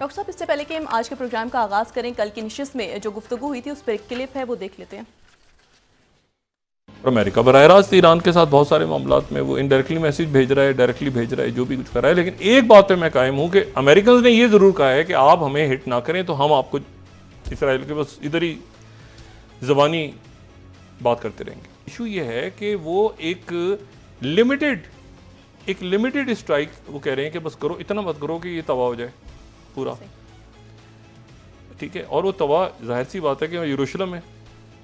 doctor साहब इससे पहले कि हम आज के प्रोग्राम का आगाज़ करें कल की नशस्त में जो गुफ्तु हुई थी उस पर क्लिप है वो देख लेते हैं अमेरिका बरह रास्त ईरान के साथ बहुत सारे मामला में वो इनडायरेक्टली मैसेज भेज रहा है डायरेक्टली भेज रहा है जो भी कुछ कर रहा है लेकिन एक बात पे मैं कायम हूँ कि अमेरिकन ने ये ज़रूर कहा है कि आप हमें हिट ना करें तो हम आपको इसराइल के बस इधर ही जबानी बात करते रहेंगे इशू ये है कि वो एक लिमिटेड एक लिमिटेड स्ट्राइक वो कह रहे हैं कि बस करो इतना मत करो कि ये तबाह हो जाए पूरा ठीक है और वो तवा जाहिर सी बात है कि यरूशलम है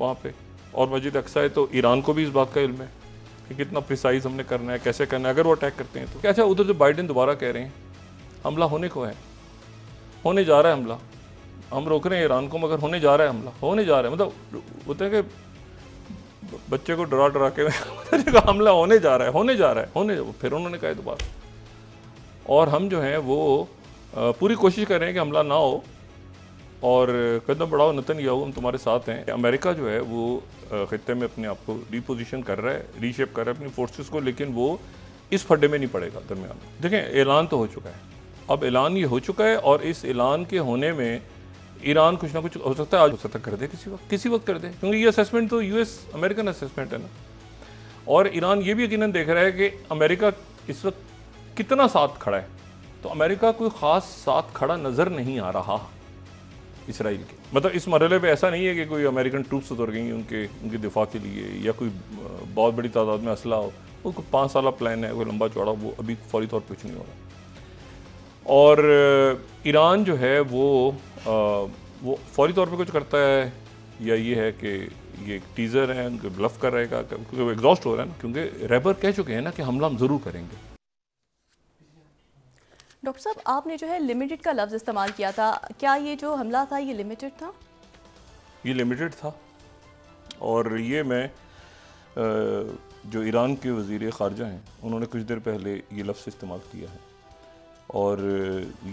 वहाँ पे और मस्जिद अक्सा है तो ईरान को भी इस बात का इल्म है कि कितना प्रिसाइज हमने करना है कैसे करना है अगर वो अटैक करते हैं तो क्या अच्छा उधर जो बाइडन दोबारा कह रहे हैं हमला होने को है होने जा रहा है हमला हम रोक रहे हैं ईरान को मगर होने जा रहा है हमला होने जा रहा है मतलब होते हैं कि बच्चे को डरा डरा के हमला होने जा रहा है होने जा रहा है होने फिर उन्होंने कहा दोबारा और हम जो हैं वो पूरी कोशिश कर रहे हैं कि हमला ना हो और कदम बढ़ाओ नतन या हम तुम्हारे साथ हैं अमेरिका जो है वो खत्े में अपने आप को रिपोजिशन कर रहा है रीशेप कर रहा है अपनी फोर्सेस को लेकिन वो इस फड्डे में नहीं पड़ेगा दरमियान देखें ऐलान तो हो चुका है अब ऐलान ये हो चुका है और इस ऐलान के होने में ईरान कुछ ना कुछ हो सकता है आज हो सकता कर दे किसी वक्त किसी वक्त कर दे क्योंकि ये असेसमेंट तो यू अमेरिकन असेसमेंट है ना और ईरान ये भी यकीन देख रहा है कि अमेरिका इस वक्त कितना साथ खड़ा है तो अमेरिका कोई ख़ास साथ खड़ा नज़र नहीं आ रहा इसराइल के मतलब इस मरहले पे ऐसा नहीं है कि कोई अमेरिकन ट्रूप्स उतर गई उनके उनके दिफा के लिए या कोई बहुत बड़ी तादाद में असला हो वो पाँच साल प्लान है कोई लंबा चौड़ा वो अभी फौरी तौर पर कुछ नहीं हो रहा और ईरान जो है वो आ, वो फौरी तौर पे कुछ करता है या ये है कि ये एक टीज़र है उनके ब्लफ कर रहेगा क्योंकि वो एग्जॉस्ट हो रहा है ना क्योंकि रेबर कह चुके हैं ना कि हमला हम ज़रूर करेंगे डॉक्टर साहब आपने जो है लिमिटेड का लफ्ज़ इस्तेमाल किया था क्या ये जो हमला था ये लिमिटेड था ये लिमिटेड था और ये मैं जो ईरान के वजीर ख़ारजा हैं उन्होंने कुछ देर पहले ये लफ्ज़ इस्तेमाल किया है और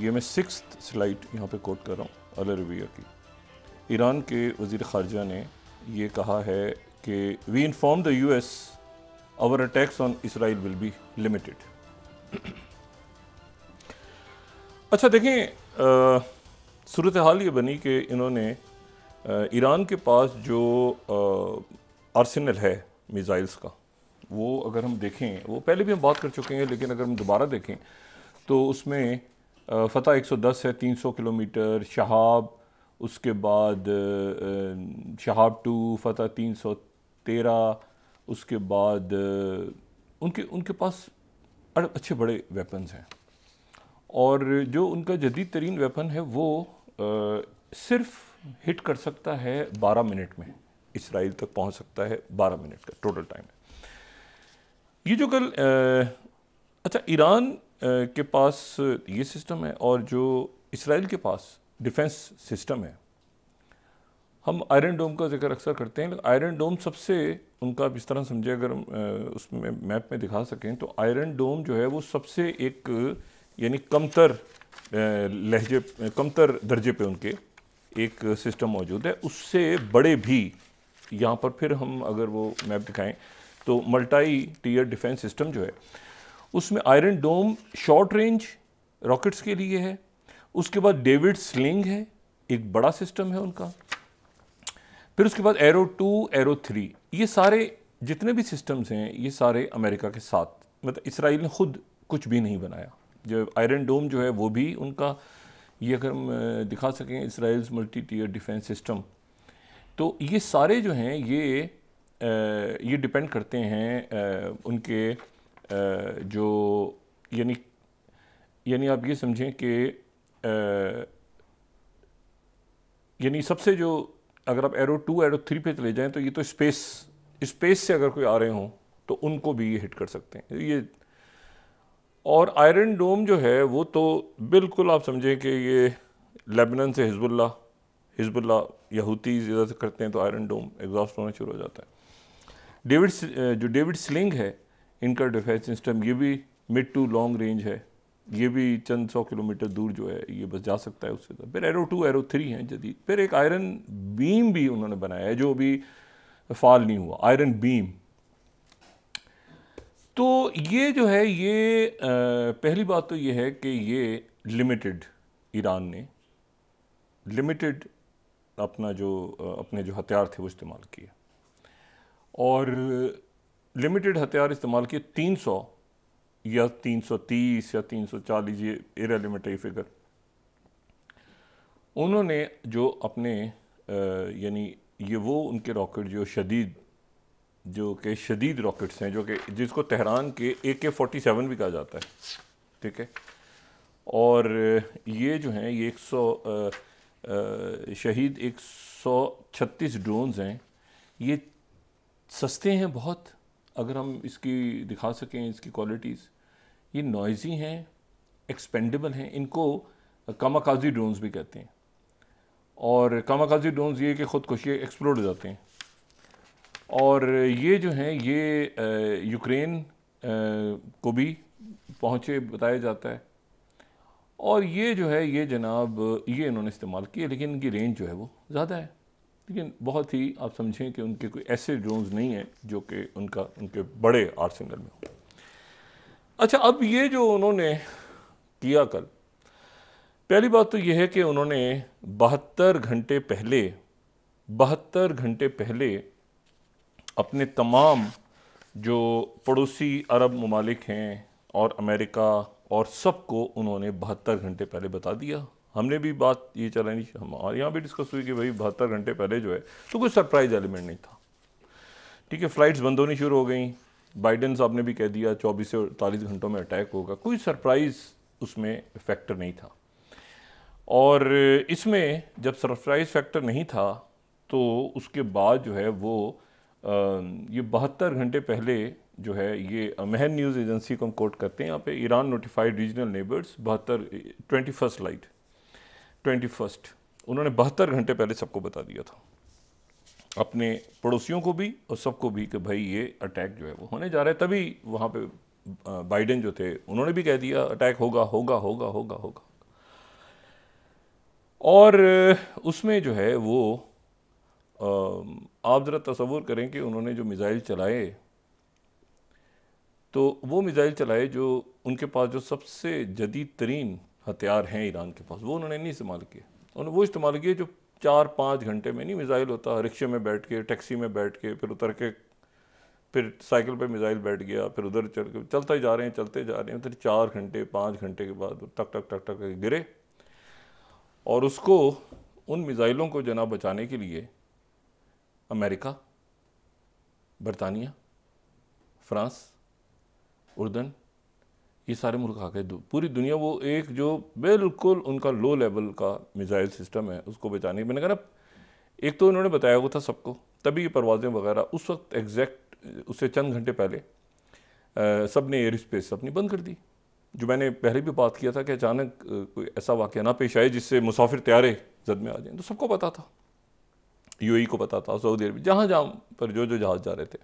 ये मैं सिक्स स्लाइड यहाँ पे कोट कर रहा हूँ अल की ईरान के वजीर ख़ारजा ने ये कहा है कि we inform the U S our attacks on Israel will be limited अच्छा देखें सूरत हाल ये बनी कि इन्होंने ईरान के पास जो आर्सेनल है मिज़ाइल्स का वो अगर हम देखें वो पहले भी हम बात कर चुके हैं लेकिन अगर हम दोबारा देखें तो उसमें फ़तह 110 है 300 किलोमीटर शहाब उसके बाद शहाब टू फ़तह 313 उसके बाद उनके उनके पास अच्छे बड़े वेपन्स हैं और जो उनका जदीद तरीन वेपन है वो आ, सिर्फ हिट कर सकता है 12 मिनट में इसराइल तक पहुंच सकता है 12 मिनट का टोटल टाइम है ये जो कल आ, अच्छा ईरान के पास ये सिस्टम है और जो इसराइल के पास डिफेंस सिस्टम है हम आयरन डोम का जिक्र अक्सर करते हैं आयरन डोम सबसे उनका आप इस तरह समझे अगर उसमें मैप में दिखा सकें तो आयरन डोम जो है वो सबसे एक यानी कमतर लहजे कमतर दर्जे पे उनके एक सिस्टम मौजूद है उससे बड़े भी यहाँ पर फिर हम अगर वो मैप दिखाएं तो मल्टाई टीयर डिफेंस सिस्टम जो है उसमें Iron Dome short range rockets के लिए है उसके बाद डेविड स्लिंग है एक बड़ा सिस्टम है उनका फिर उसके बाद एरो टू एरो थ्री ये सारे जितने भी सिस्टम्स हैं ये सारे अमेरिका के साथ मतलब इसराइल ने ख़ुद कुछ भी नहीं बनाया जो आयरन डोम जो है वो भी उनका ये अगर हम दिखा सकें Israel's multi tier defence system तो ये सारे जो हैं ये ये डिपेंड करते हैं उनके जो यानी यानी आप ये समझें कि यानी सबसे जो अगर आप एरो टू एरो थ्री पे चले जाएं तो ये तो स्पेस स्पेस से अगर कोई आ रहे हों तो उनको भी ये हिट कर सकते हैं ये और आयरन डोम जो है वो तो बिल्कुल आप समझें कि ये लेबनन से हिजबुल्ला हिजबुल्ला यहूती ज़्यादा से करते हैं तो आयरन डोम एग्जॉस्ट होना शुरू हो जाता है डेविड जो डेविड स्लिंग है इनका डिफेंस सिस्टम ये भी मिड टू लॉन्ग रेंज है ये भी चंद सौ किलोमीटर दूर जो है ये बस जा सकता है उससे तो फिर एरो टू एरो थ्री हैं जदीद फिर एक आयरन बीम भी उन्होंने बनाया है जो अभी फाल नहीं हुआ आयरन बीम तो ये जो है ये आ, पहली बात तो ये है कि ये लिमिटेड ईरान ने लिमिटेड अपना जो अपने जो हथियार थे वो इस्तेमाल किए और लिमिटेड हथियार इस्तेमाल किए 300 या 330 या 340 ये एरा लिमिटेड फिगर उन्होंने जो अपने यानी ये वो उनके रॉकेट जो शदीद जो कि शदीद रॉकेट्स हैं जो कि जिसको तहरान के ए के फोर्टी सेवन भी कहा जाता है ठीक है और ये जो हैं ये एक सौ शहीद एक सौ छत्तीस ड्रोन्स हैं ये सस्ते हैं बहुत अगर हम इसकी दिखा सकें इसकी क्वालिटीज़ ये नॉइजी हैं एक्सपेंडेबल हैं इनको कामाकाजी ड्रोन्स भी कहते हैं और कामाकाजी ड्रोन्स ये कि ख़ुदकुशी एक्सप्लोड हो जाते हैं और ये जो हैं ये यूक्रेन को भी पहुँचे बताया जाता है और ये जो है ये जनाब ये इन्होंने इस्तेमाल किए लेकिन इनकी रेंज जो है वो ज़्यादा है लेकिन बहुत ही आप समझें कि उनके कोई ऐसे ड्रोन्स नहीं हैं जो कि उनका उनके बड़े आर्सेनल में हो अच्छा अब ये जो उन्होंने किया कल पहली बात तो यह है कि उन्होंने बहत्तर घंटे पहले बहत्तर घंटे पहले अपने तमाम जो पड़ोसी अरब ममालिक हैं और अमेरिका और सबको उन्होंने बहत्तर घंटे पहले बता दिया हमने भी बात ये हम हमारे यहाँ भी डिस्कस हुई कि भाई बहत्तर घंटे पहले जो है तो कोई सरप्राइज एलिमेंट नहीं था ठीक है फ़्लाइट्स बंद होनी शुरू हो गई बाइडन साहब ने भी कह दिया चौबीस से अड़तालीस घंटों में अटैक होगा कोई सरप्राइज़ उसमें फैक्टर नहीं था और इसमें जब सरप्राइज़ फैक्टर नहीं था तो उसके बाद जो है वो ये बहत्तर घंटे पहले जो है ये महन न्यूज़ एजेंसी को हम कोट करते हैं यहाँ पे ईरान नोटिफाइड रीजनल नेबर्स बहत्तर twenty first light twenty first उन्होंने बहत्तर घंटे पहले सबको बता दिया था अपने पड़ोसियों को भी और सबको भी कि भाई ये अटैक जो है वो होने जा रहा है तभी वहाँ पे बाइडेन जो थे उन्होंने भी कह दिया अटैक होगा होगा होगा होगा होगा और उसमें जो है वो आप ज़रा तस्वूर करें कि उन्होंने जो मिज़ाइल चलाए तो वो मिज़ाइल चलाए जो उनके पास जो सबसे जदीद तरीन हथियार हैं ईरान के पास वो उन्होंने नहीं इस्तेमाल किए उन्होंने वो इस्तेमाल किए जो चार पाँच घंटे में नहीं मिज़ाइल होता रिक्शे में बैठ के टैक्सी में बैठ के फिर उतर के फिर साइकिल पे मिज़ाइल बैठ गया फिर उधर चल के चलते ही जा रहे हैं चलते जा रहे हैं फिर चार घंटे पाँच घंटे के बाद टक टक टक टक गिरे और उसको उन मिज़ाइलों को जना बचाने के लिए अमेरिका बरतानिया फ्रांस उर्दन ये सारे मुल्क आ गए पूरी दुनिया वो एक जो बिल्कुल उनका लो लेवल का मिज़ाइल सिस्टम है उसको बचाने की मैंने कहा ना एक तो उन्होंने बताया हुआ था सबको तभी ये परवाज़ें वगैरह उस वक्त एग्जैक्ट उससे चंद घंटे पहले आ, सब ने एयर स्पेस अपनी बंद कर दी जो मैंने पहले भी बात किया था कि अचानक कोई ऐसा वाक्य ना पेश आए जिससे मुसाफिर तैयारे जद में आ जाए तो सबको पता था यूएई को पता था सऊदी अरब जहाँ जहाँ पर जो जो जहाज़ जा रहे थे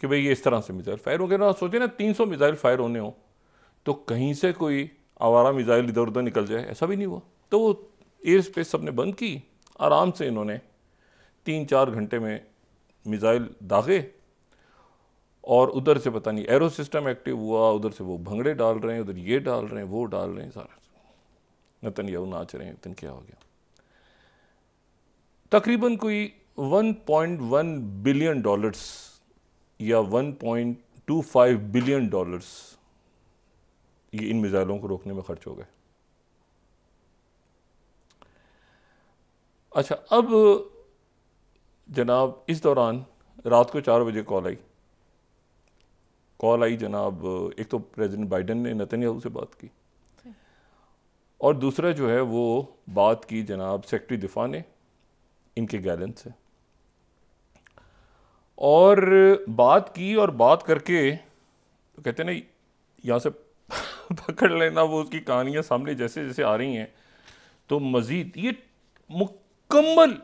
कि भाई ये इस तरह से मिज़ाइल फायर हो गया ना सोचे ना तीन सौ मिज़ाइल फायर होने हो तो कहीं से कोई आवारा मिज़ाइल इधर उधर निकल जाए ऐसा भी नहीं हुआ तो वो एयर स्पेस सब ने बंद की आराम से इन्होंने तीन चार घंटे में मिज़ाइल दागे और उधर से पता नहीं एरो सिस्टम एक्टिव हुआ उधर से वो भंगड़े डाल रहे हैं उधर ये डाल रहे हैं वो डाल रहे हैं सारा नतन यू नाच रहे हैं नतन क्या हो गया तकरीबन कोई 1.1 बिलियन डॉलर्स या 1.25 बिलियन डॉलर्स ये इन मिज़ाइलों को रोकने में खर्च हो गए अच्छा अब जनाब इस दौरान रात को चार बजे कॉल आई कॉल आई जनाब एक तो प्रेसिडेंट बाइडन ने नतनयाहू से बात की और दूसरा जो है वो बात की जनाब सेक्रेटरी दिफा ने इनके गैलेंस से और बात की और बात करके तो कहते ना यहाँ से पकड़ लेना वो उसकी कहानियाँ सामने जैसे जैसे आ रही हैं तो मज़ीद ये मुकम्मल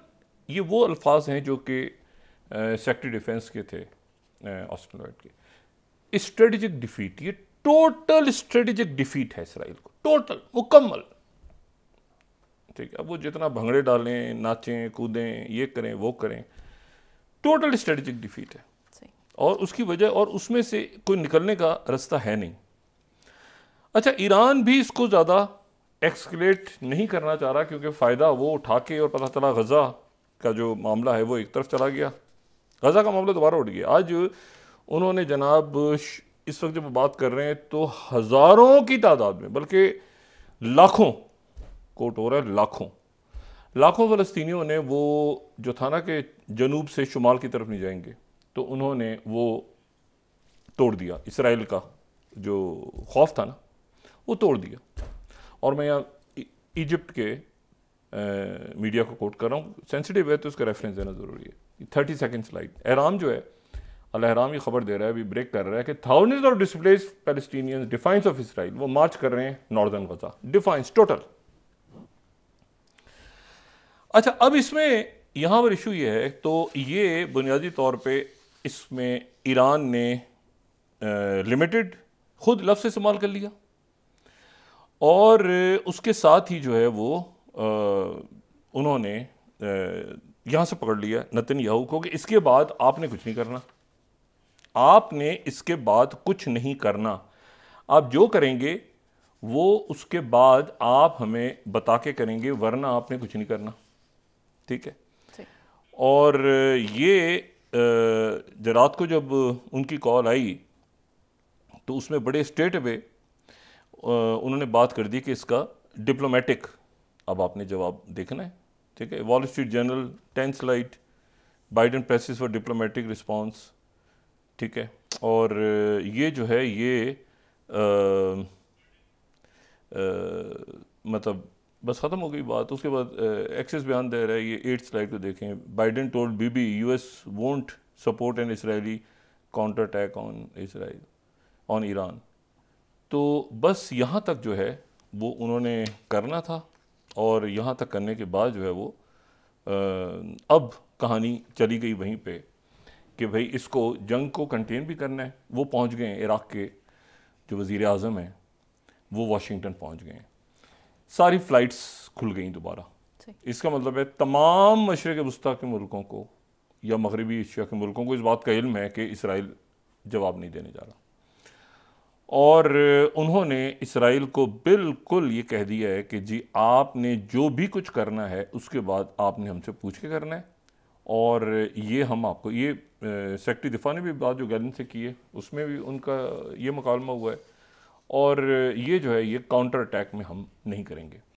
ये वो अल्फाज हैं जो कि सेक्टरी डिफेंस के थे ऑस्टिन के स्ट्रेटजिक डिफीट ये टोटल स्ट्रेटजिक डिफीट है इसराइल को टोटल मुकम्मल ठीक अब वो जितना भंगड़े डालें नाचें कूदें ये करें वो करें टोटल स्ट्रेटजिक डिफीट है और उसकी वजह और उसमें से कोई निकलने का रास्ता है नहीं अच्छा ईरान भी इसको ज़्यादा एक्सकलेट नहीं करना चाह रहा क्योंकि फ़ायदा वो उठा के और पता चला गज़ा का जो मामला है वो एक तरफ चला गया गज़ा का मामला दोबारा उठ गया आज उन्होंने जनाब इस वक्त जब बात कर रहे हैं तो हज़ारों की तादाद में बल्कि लाखों कोट हो रहा है लाखों लाखों फ़लस्तियों ने वो जो था ना कि जनूब से शुमाल की तरफ नहीं जाएंगे तो उन्होंने वो तोड़ दिया इसराइल का जो खौफ था ना वो तोड़ दिया और मैं यहाँ इजिप्ट के आ, मीडिया को कोट कर रहा हूँ सेंसिटिव है तो उसका रेफरेंस देना ज़रूरी है थर्टी सेकेंड स्लाइड एहराम जो है अलहराम ये खबर दे रहा है अभी ब्रेक कर रहा है कि thousand of displaced Palestinians defiance of Israel वो मार्च कर रहे हैं नॉर्दर्न गजा डिफाइंस टोटल अच्छा अब इसमें यहाँ पर इशू ये है तो ये बुनियादी तौर पे इसमें ईरान ने लिमिटेड खुद लफ्ज़ इस्तेमाल कर लिया और उसके साथ ही जो है वो आ, उन्होंने यहाँ से पकड़ लिया नतिन याहू को कि इसके बाद आपने कुछ नहीं करना आपने इसके बाद कुछ नहीं करना आप जो करेंगे वो उसके बाद आप हमें बता के करेंगे वरना आपने कुछ नहीं करना ठीक है और ये जरात को जब उनकी कॉल आई तो उसमें बड़े स्टेट वे उन्होंने बात कर दी कि इसका डिप्लोमेटिक अब आपने जवाब देखना है ठीक है Wall Street Journal tenth slide Biden presses for diplomatic response ठीक है और ये जो है ये आ, आ, मतलब बस ख़त्म हो गई बात उसके बाद एक्सेस बयान दे रहा है ये एट स्लाइड को देखें Biden told Bibi US won't support an Israeli counter attack on Israel on Iran तो बस यहाँ तक जो है वो उन्होंने करना था और यहाँ तक करने के बाद जो है वो अब कहानी चली गई वहीं पे कि भाई इसको जंग को कंटेन भी करना है वो पहुँच गए इराक़ के जो वज़ी अजम हैं वो वाशिंगटन पहुँच गए सारी फ़्लाइट्स खुल गई दोबारा इसका मतलब है तमाम मशरक़ वस्ती के मुल्कों को या मगरबी एशिया के मुल्कों को इस बात का इल्म है कि इसराइल जवाब नहीं देने जा रहा और उन्होंने इसराइल को बिल्कुल ये कह दिया है कि जी आपने जो भी कुछ करना है उसके बाद आपने हमसे पूछ के करना है और ये हम आपको ये सेक्रेटरी दिफा ने भी बात जो गैलन से की है उसमें भी उनका ये मुकालमा हुआ है और ये जो है ये काउंटर अटैक में हम नहीं करेंगे